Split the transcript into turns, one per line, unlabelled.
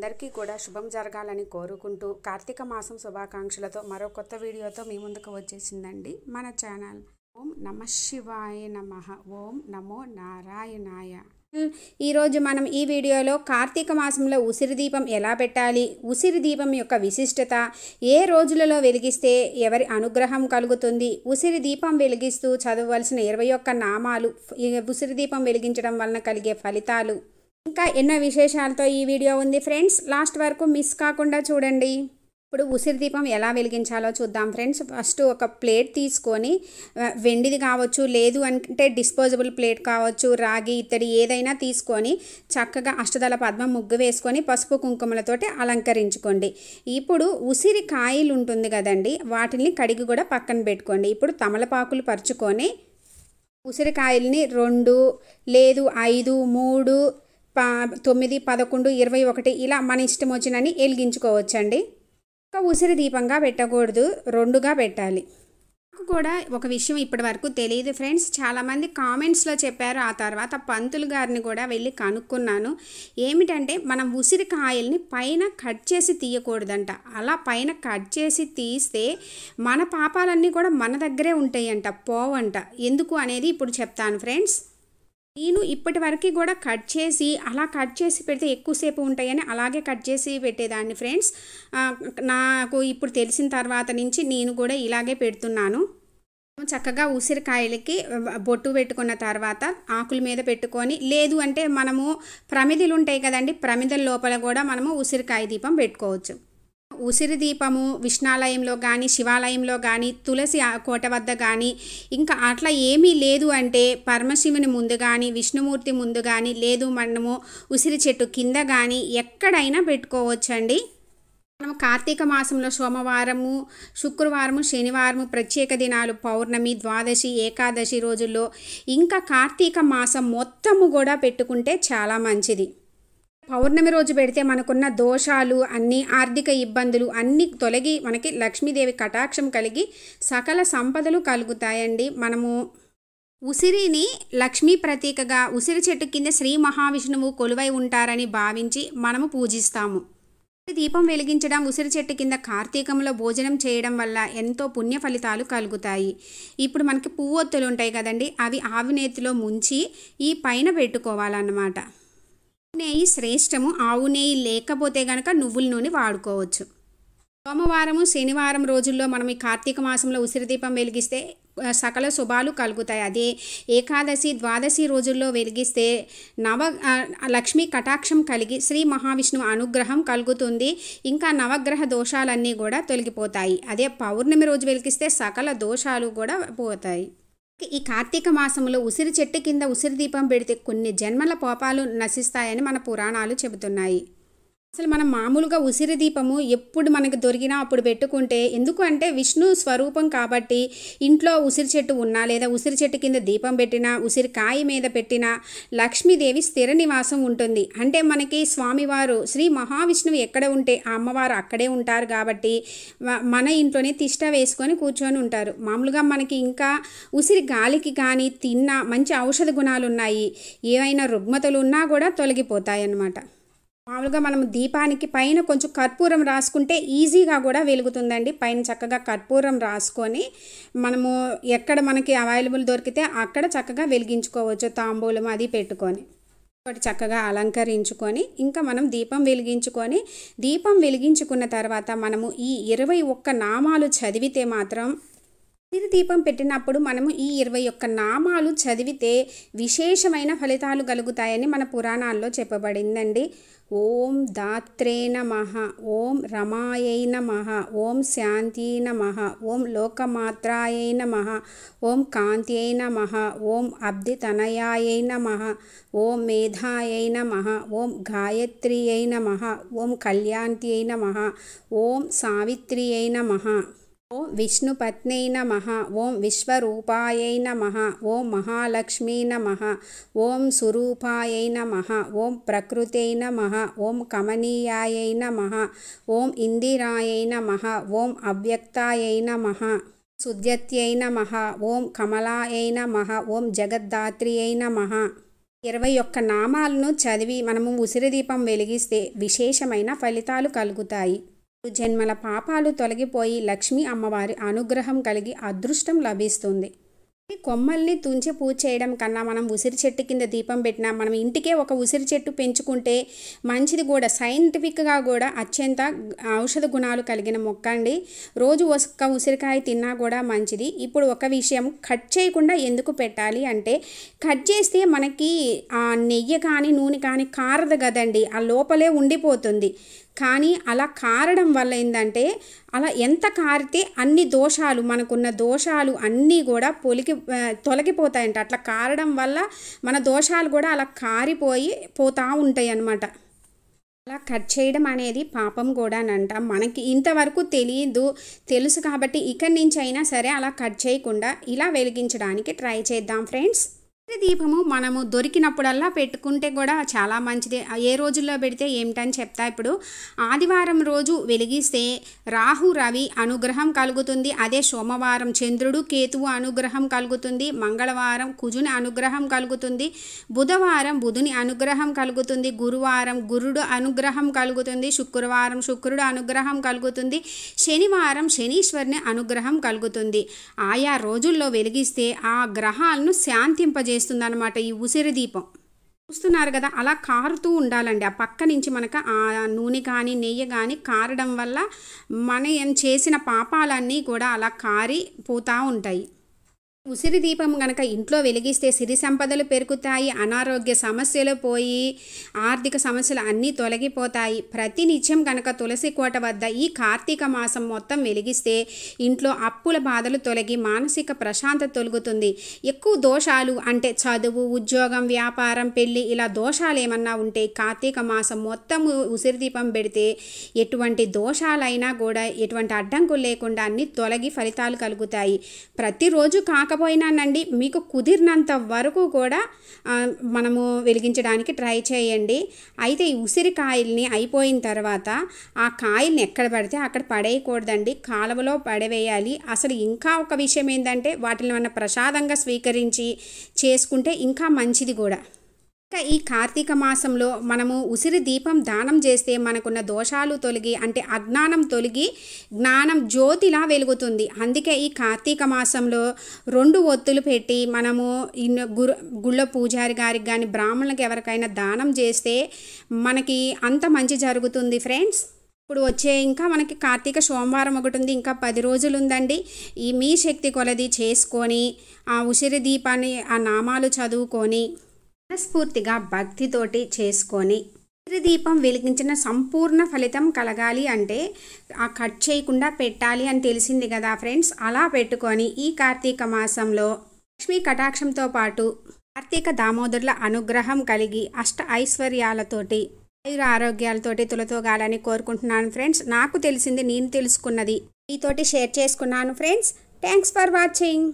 అందరికీ కూడా శుభం జరగాలని కోరుకుంటూ కార్తీక మాసం శుభాకాంక్షలతో మరో కొత్త వీడియోతో మీ ముందుకు వచ్చేసిందండి మన ఛానల్ ఓం నమ శివాయ నమ ఓం నమో నారాయణాయ ఈరోజు మనం ఈ వీడియోలో కార్తీక మాసంలో ఉసిరి దీపం ఎలా పెట్టాలి ఉసిరి దీపం యొక్క విశిష్టత ఏ రోజులలో వెలిగిస్తే ఎవరి అనుగ్రహం కలుగుతుంది ఉసిరి దీపం వెలిగిస్తూ చదవలసిన ఇరవై ఒక్క నామాలు ఉసిరి దీపం వెలిగించడం వలన కలిగే ఫలితాలు ఇంకా ఎన్నో విశేషాలతో ఈ వీడియో ఉంది ఫ్రెండ్స్ లాస్ట్ వరకు మిస్ కాకుండా చూడండి ఇప్పుడు ఉసిరి దీపం ఎలా వెలిగించాలో చూద్దాం ఫ్రెండ్స్ ఫస్ట్ ఒక ప్లేట్ తీసుకొని వెండిది కావచ్చు లేదు అంటే డిస్పోజబుల్ ప్లేట్ కావచ్చు రాగి ఇత్తడి ఏదైనా తీసుకొని చక్కగా అష్టదళ పద్మ ముగ్గు వేసుకొని పసుపు కుంకుమలతోటి అలంకరించుకోండి ఇప్పుడు ఉసిరి కాయలు ఉంటుంది కదండి వాటిని కడిగి కూడా పక్కన పెట్టుకోండి ఇప్పుడు తమలపాకులు పరుచుకొని ఉసిరికాయల్ని రెండు లేదు ఐదు మూడు తొమ్మిది పదకొండు ఇరవై ఒకటి ఇలా మన ఇష్టం వచ్చినని వెలిగించుకోవచ్చండి ఒక ఉసిరి దీపంగా పెట్టకూడదు రెండుగా పెట్టాలి నాకు కూడా ఒక విషయం ఇప్పటి వరకు తెలియదు ఫ్రెండ్స్ చాలామంది కామెంట్స్లో చెప్పారు ఆ తర్వాత పంతులు గారిని కూడా వెళ్ళి కనుక్కున్నాను ఏమిటంటే మనం ఉసిరి కాయల్ని పైన కట్ చేసి తీయకూడదంట అలా పైన కట్ చేసి తీస్తే మన పాపాలన్నీ కూడా మన దగ్గరే ఉంటాయంట పోవంట ఎందుకు అనేది ఇప్పుడు చెప్తాను ఫ్రెండ్స్ నేను ఇప్పటి వరకు కూడా కట్ చేసి అలా కట్ చేసి పెడితే ఎక్కువసేపు ఉంటాయని అలాగే కట్ చేసి పెట్టేదాన్ని ఫ్రెండ్స్ నాకు ఇప్పుడు తెలిసిన తర్వాత నుంచి నేను కూడా ఇలాగే పెడుతున్నాను చక్కగా ఉసిరికాయలకి బొట్టు పెట్టుకున్న తర్వాత ఆకుల మీద పెట్టుకొని లేదు అంటే మనము ప్రమిదలు ఉంటాయి కదండి ప్రమిదల లోపల కూడా మనము ఉసిరికాయ దీపం పెట్టుకోవచ్చు ఉసిరి దీపము విష్ణాలయంలో కానీ శివాలయంలో కానీ తులసి కోట వద్ద కానీ ఇంకా అట్లా ఏమీ లేదు అంటే పరమశివుని ముందు కానీ విష్ణుమూర్తి ముందు కానీ లేదు మనము ఉసిరి చెట్టు కింద కానీ ఎక్కడైనా పెట్టుకోవచ్చండి మనం కార్తీక మాసంలో సోమవారము శుక్రవారము శనివారము ప్రత్యేక దినాలు పౌర్ణమి ద్వాదశి ఏకాదశి రోజుల్లో ఇంకా కార్తీక మాసం మొత్తము కూడా పెట్టుకుంటే చాలా మంచిది పౌర్ణమి రోజు పెడితే మనకున్న దోషాలు అన్ని ఆర్థిక ఇబ్బందులు అన్ని తొలగి మనకి లక్ష్మీదేవి కటాక్షం కలిగి సకల సంపదలు కలుగుతాయండి మనము ఉసిరిని లక్ష్మీ ప్రతీకగా ఉసిరి చెట్టు కింద శ్రీ మహావిష్ణువు కొలువై ఉంటారని భావించి మనము పూజిస్తాము దీపం వెలిగించడం ఉసిరి చెట్టు కింద కార్తీకంలో భోజనం చేయడం వల్ల ఎంతో పుణ్య ఫలితాలు కలుగుతాయి ఇప్పుడు మనకి పువ్వొత్తులు ఉంటాయి కదండి అవి ఆవినేతిలో ముంచి ఈ పైన పెట్టుకోవాలన్నమాట నెయ్యి శ్రేష్టము ఆవు నెయ్యి లేకపోతే గనక నువ్వుల నూనె వాడుకోవచ్చు సోమవారము శనివారం రోజుల్లో మనం ఈ కార్తీక మాసంలో ఉసిరిదీపం వెలిగిస్తే సకల శుభాలు కలుగుతాయి అదే ఏకాదశి ద్వాదశి రోజుల్లో వెలిగిస్తే నవ లక్ష్మీ కటాక్షం కలిగి శ్రీ మహావిష్ణువు అనుగ్రహం కలుగుతుంది ఇంకా నవగ్రహ దోషాలన్నీ కూడా తొలగిపోతాయి అదే పౌర్ణమి రోజు వెలిగిస్తే సకల దోషాలు కూడా పోతాయి ఈ కార్తీక మాసంలో ఉసిరి చెట్టు కింద ఉసిరి దీపం పెడితే కొన్ని జన్మల పోపాలు నశిస్తాయని మన పురాణాలు చెబుతున్నాయి అసలు మనం మామూలుగా ఉసిరి దీపము ఎప్పుడు మనకు దొరికినా అప్పుడు పెట్టుకుంటే ఎందుకు అంటే విష్ణు స్వరూపం కాబట్టి ఇంట్లో ఉసిరి చెట్టు ఉన్నా లేదా ఉసిరి చెట్టు కింద దీపం పెట్టినా ఉసిరి కాయ మీద పెట్టినా లక్ష్మీదేవి స్థిర నివాసం ఉంటుంది అంటే మనకి స్వామివారు శ్రీ మహావిష్ణువు ఎక్కడ ఉంటే ఆ అమ్మవారు అక్కడే ఉంటారు కాబట్టి మన ఇంట్లోనే తిష్ట వేసుకొని కూర్చొని ఉంటారు మామూలుగా మనకి ఇంకా ఉసిరి గాలికి కానీ తిన్నా మంచి ఔషధ గుణాలు ఉన్నాయి ఏవైనా రుగ్మతలు ఉన్నా కూడా తొలగిపోతాయి అన్నమాట మామూలుగా మనం దీపానికి పైన కొంచెం కర్పూరం రాసుకుంటే ఈజీగా కూడా వెలుగుతుందండి పైన చక్కగా కర్పూరం రాసుకొని మనము ఎక్కడ మనకి అవైలబుల్ దొరికితే అక్కడ చక్కగా వెలిగించుకోవచ్చు తాంబూలం అది పెట్టుకొని ఒకటి చక్కగా అలంకరించుకొని ఇంకా మనం దీపం వెలిగించుకొని దీపం వెలిగించుకున్న తర్వాత మనము ఈ ఇరవై ఒక్క నామాలు చదివితే మాత్రం దీపం పెట్టినప్పుడు మనము ఈ ఇరవై ఒక్క నామాలు చదివితే విశేషమైన ఫలితాలు కలుగుతాయని మన పురాణాల్లో చెప్పబడిందండి ఓం దాత్రే నమ ఓం రమాయై నమ ఓం శాంతి నమ ఓం లోకమాత్రాయై నమ ఓం కాంత్యై నమ ఓం అబ్దితనయాయై నమ ఓం మేధాయై నమ ఓం గాయత్రియై నమ ఓం కళ్యాణ్యై నమ ఓం సావిత్రియై నమ ఓం విష్ణుపత్నై నమ ఓం విశ్వరూపాయ నమ ఓం మహాలక్ష్మీ నమ ఓం సురూపాయై నమ ఓం ప్రకృతి నమ ఓం కమనీయాయ నమ ఓం ఇందిరాయ నమ ఓం అవ్యక్తాయై నమ సుద్యత్యై నమ ఓం కమలాయ నమ ఓం జగద్ధాత్రియై నమ ఇరవై ఒక్క నామాలను చదివి మనము ఉసిరిదీపం వెలిగిస్తే విశేషమైన ఫలితాలు కలుగుతాయి జన్మల పాపాలు తొలగిపోయి లక్ష్మీ అమ్మవారి అనుగ్రహం కలిగి అదృష్టం లభిస్తుంది కొమ్మల్ని తుంచి పూజ చేయడం కన్నా మనం ఉసిరి చెట్టు కింద దీపం పెట్టినా మనం ఇంటికే ఒక ఉసిరి చెట్టు పెంచుకుంటే మంచిది కూడా సైంటిఫిక్గా కూడా అత్యంత ఔషధ గుణాలు కలిగిన మొక్క అండి రోజు ఒక్క ఉసిరికాయ తిన్నా కూడా మంచిది ఇప్పుడు ఒక విషయం కట్ చేయకుండా ఎందుకు పెట్టాలి అంటే కట్ చేస్తే మనకి ఆ నెయ్యి కానీ నూనె కానీ కారదు కదండి ఆ లోపలే ఉండిపోతుంది కానీ అలా కారడం వల్ల ఏంటంటే అలా ఎంత కారితే అన్ని దోషాలు మనకున్న దోషాలు అన్నీ కూడా పొలికి తొలగిపోతాయంట అట్లా కారడం వల్ల మన దోషాలు కూడా అలా కారిపోయి పోతూ ఉంటాయి అన్నమాట అలా కట్ చేయడం అనేది పాపం కూడానంట మనకి ఇంతవరకు తెలియదు తెలుసు కాబట్టి ఇక్కడి నుంచి అయినా సరే అలా కట్ చేయకుండా ఇలా వెలిగించడానికి ట్రై చేద్దాం ఫ్రెండ్స్ దీపము మనము దొరికినప్పుడల్లా పెట్టుకుంటే కూడా చాలా మంచిది ఏ రోజుల్లో పెడితే ఏమిటని చెప్తా ఇప్పుడు ఆదివారం రోజు వెలిగిస్తే రాహు రవి అనుగ్రహం కలుగుతుంది అదే సోమవారం చంద్రుడు కేతువు అనుగ్రహం కలుగుతుంది మంగళవారం కుజుని అనుగ్రహం కలుగుతుంది బుధవారం బుధుని అనుగ్రహం కలుగుతుంది గురువారం గురుడు అనుగ్రహం కలుగుతుంది శుక్రవారం శుక్రుడు అనుగ్రహం కలుగుతుంది శనివారం శనీశ్వరుని అనుగ్రహం కలుగుతుంది ఆయా రోజుల్లో వెలిగిస్తే ఆ గ్రహాలను శాంతింపజేస్తుంది చేస్తుందన్నమాట ఈ ఉసిరి దీపం చూస్తున్నారు కదా అలా కారుతూ ఉండాలండి ఆ పక్క నుంచి మనకు ఆ నూనె కానీ నెయ్యి కానీ కారడం వల్ల ఏం చేసిన పాపాలన్నీ కూడా అలా కారి పోతూ ఉంటాయి ఉసిరి దీపం గనక ఇంట్లో వెలిగిస్తే సిరి సంపదలు పెరుగుతాయి అనారోగ్య సమస్యలు పోయి ఆర్థిక సమస్యలు అన్నీ తొలగిపోతాయి ప్రతి నిత్యం గనక తులసి కోట వద్ద ఈ కార్తీక మాసం మొత్తం వెలిగిస్తే ఇంట్లో అప్పుల బాధలు తొలగి మానసిక ప్రశాంతత తొలుగుతుంది ఎక్కువ దోషాలు అంటే చదువు ఉద్యోగం వ్యాపారం పెళ్ళి ఇలా దోషాలు ఏమన్నా ఉంటే కార్తీక మాసం మొత్తం ఉసిరి దీపం పెడితే ఎటువంటి దోషాలైనా కూడా ఎటువంటి అడ్డంకులు లేకుండా అన్ని తొలగి ఫలితాలు కలుగుతాయి ప్రతిరోజు కాక కాకపోయినానండి మీకు కుదిరినంత వరకు కూడా మనము వెలిగించడానికి ట్రై చేయండి అయితే ఈ ఉసిరికాయల్ని అయిపోయిన తర్వాత ఆ కాయల్ని ఎక్కడ పడితే అక్కడ పడేయకూడదండి కాలువలో పడవేయాలి అసలు ఇంకా ఒక విషయం ఏంటంటే వాటిని మన ప్రసాదంగా స్వీకరించి చేసుకుంటే ఇంకా మంచిది కూడా ఈ కార్తీక మాసంలో మనము ఉసిరి దీపం దానం చేస్తే మనకున్న దోషాలు తొలగి అంటే అజ్ఞానం తొలగి జ్ఞానం జ్యోతిలా వెలుగుతుంది అందుకే ఈ కార్తీక మాసంలో రెండు ఒత్తులు పెట్టి మనము గురు గుళ్ళ పూజారి గారికి కానీ బ్రాహ్మణులకు ఎవరికైనా దానం చేస్తే మనకి అంత మంచి జరుగుతుంది ఫ్రెండ్స్ ఇప్పుడు వచ్చే ఇంకా మనకి కార్తీక సోమవారం ఒకటి ఉంది ఇంకా పది రోజులు ఉందండి ఈ మీ శక్తి కొలది చేసుకొని ఆ ఉసిరి దీపాన్ని ఆ నామాలు చదువుకొని మనస్ఫూర్తిగా భక్తితోటి చేసుకొని దీపం వెలిగించిన సంపూర్ణ ఫలితం కలగాలి అంటే ఆ కట్ చేయకుండా పెట్టాలి అని తెలిసింది కదా ఫ్రెండ్స్ అలా పెట్టుకొని ఈ కార్తీక మాసంలో లక్ష్మీ కటాక్షంతో పాటు కార్తీక దామోదరుల అనుగ్రహం కలిగి అష్ట ఐశ్వర్యాలతోటి ఆయుర ఆరోగ్యాలతోటి తులతోగాలని కోరుకుంటున్నాను ఫ్రెండ్స్ నాకు తెలిసింది నేను తెలుసుకున్నది మీతోటి షేర్ చేసుకున్నాను ఫ్రెండ్స్ థ్యాంక్స్ ఫర్ వాచింగ్